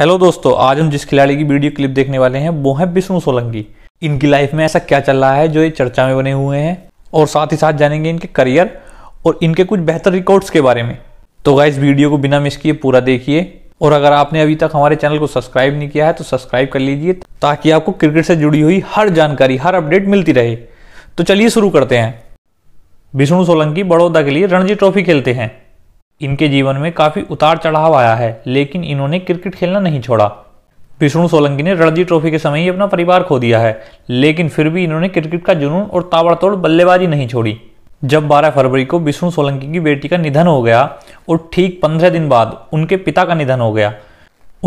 hello दोस्तों आज हम जिस खिलाड़ी की वीडियो क्लिप देखने वाले हैं वो है विष्णु सोलंकी इनकी लाइफ में ऐसा क्या चल रहा है जो ये चर्चा में बने हुए हैं और साथ ही साथ जानेंगे इनके करियर और इनके कुछ बेहतर रिकॉर्ड्स के बारे में तो गाइज वीडियो को बिना मिस किए पूरा देखिए और अगर आपने अभी तक हमारे चैनल को सब्सक्राइब नहीं किया है तो सब्सक्राइब कर लीजिए ताकि आपको क्रिकेट से जुड़ी हुई हर जानकारी हर अपडेट मिलती रहे तो चलिए शुरू करते हैं विष्णु सोलंकी बड़ौदा के लिए रणजी ट्रॉफी खेलते हैं इनके जीवन में काफ़ी उतार चढ़ाव आया है लेकिन इन्होंने क्रिकेट खेलना नहीं छोड़ा विष्णु सोलंकी ने रणजी ट्रॉफी के समय ही अपना परिवार खो दिया है लेकिन फिर भी इन्होंने क्रिकेट का जुनून और ताबड़तोड़ बल्लेबाजी नहीं छोड़ी जब 12 फरवरी को विष्णु सोलंकी की बेटी का निधन हो गया और ठीक 15 दिन बाद उनके पिता का निधन हो गया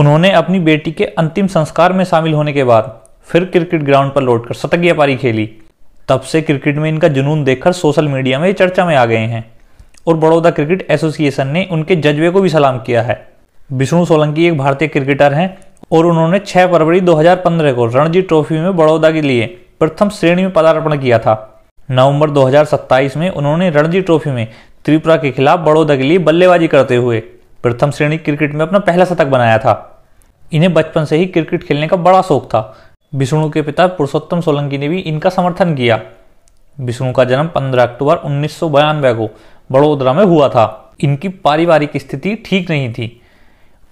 उन्होंने अपनी बेटी के अंतिम संस्कार में शामिल होने के बाद फिर क्रिकेट ग्राउंड पर लौटकर शतकीय पारी खेली तब से क्रिकेट में इनका जुनून देखकर सोशल मीडिया में चर्चा में आ गए हैं और बड़ौदा क्रिकेट एसोसिएशन ने उनके जज्बे को भी सलाम किया है विष्णु सोलंकी एक भारतीय क्रिकेटर हैं और उन्होंने 6 फरवरी 2015 को रणजी ट्रॉफी में बड़ौदा के लिए प्रथम श्रेणी में पदार्पण किया था नवंबर 2027 में उन्होंने रणजी ट्रॉफी में त्रिपुरा के खिलाफ बड़ौदा के लिए बल्लेबाजी करते हुए प्रथम श्रेणी क्रिकेट में अपना पहला शतक बनाया था इन्हें बचपन से ही क्रिकेट खेलने का बड़ा शौक था विष्णु के पिता पुरुषोत्तम सोलंकी ने भी इनका समर्थन किया विष्णु का जन्म 15 अक्टूबर उन्नीस को बड़ोदरा में हुआ था इनकी पारिवारिक स्थिति ठीक नहीं थी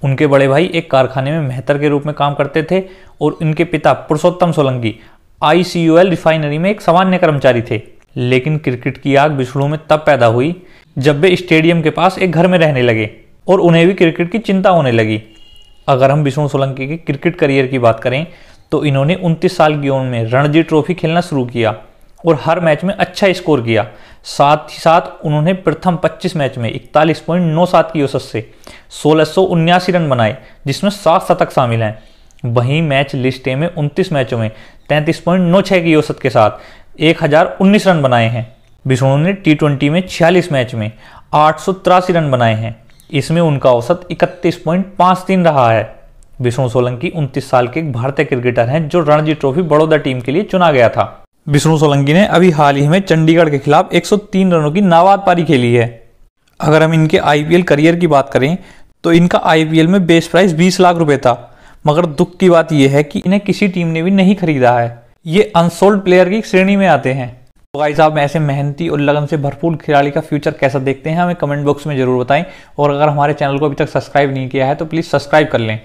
उनके बड़े भाई एक कारखाने में मेहतर के रूप में काम करते थे और इनके पिता पुरुषोत्तम सोलंकी आई रिफाइनरी में एक सामान्य कर्मचारी थे लेकिन क्रिकेट की आग विष्णु में तब पैदा हुई जब वे स्टेडियम के पास एक घर में रहने लगे और उन्हें भी क्रिकेट की चिंता होने लगी अगर हम विष्णु सोलंकी के क्रिकेट करियर की बात करें तो इन्होंने 29 साल की उम्र में रणजी ट्रॉफी खेलना शुरू किया और हर मैच में अच्छा स्कोर किया साथ ही साथ उन्होंने प्रथम 25 मैच में इकतालीस पॉइंट नौ सात की औसत से सोलह रन बनाए जिसमें सात शतक शामिल हैं वहीं मैच लिस्टे में 29 मैचों में तैंतीस पॉइंट नौ छः की औसत के साथ एक हजार उन्नीस रन बनाए हैं विष्णु ने टी ट्वेंटी में छियालीस मैच में आठ रन बनाए हैं इसमें उनका औसत इकतीस पॉइंट पाँच तीन रहा है विष्णु सोलंकी 29 साल के एक भारतीय क्रिकेटर हैं जो रणजी ट्रॉफी बड़ौदा टीम के लिए चुना गया था विष्णु सोलंकी ने अभी हाल ही में चंडीगढ़ के खिलाफ 103 रनों की नाबाद पारी खेली है अगर हम इनके आईपीएल करियर की बात करें तो इनका आईपीएल में बेस प्राइस 20 लाख रुपए था मगर दुख की बात यह है कि इन्हें किसी टीम ने भी नहीं खरीदा है ये अनसोल्ड प्लेयर की श्रेणी में आते हैं तो गाइस साहब ऐसे मेहनती और लगन से भरपूर खिलाड़ी का फ्यूचर कैसा देखते हैं हमें कमेंट बॉक्स में जरूर बताएं और अगर हमारे चैनल को अभी तक सब्सक्राइब नहीं किया है तो प्लीज़ सब्सक्राइब कर लें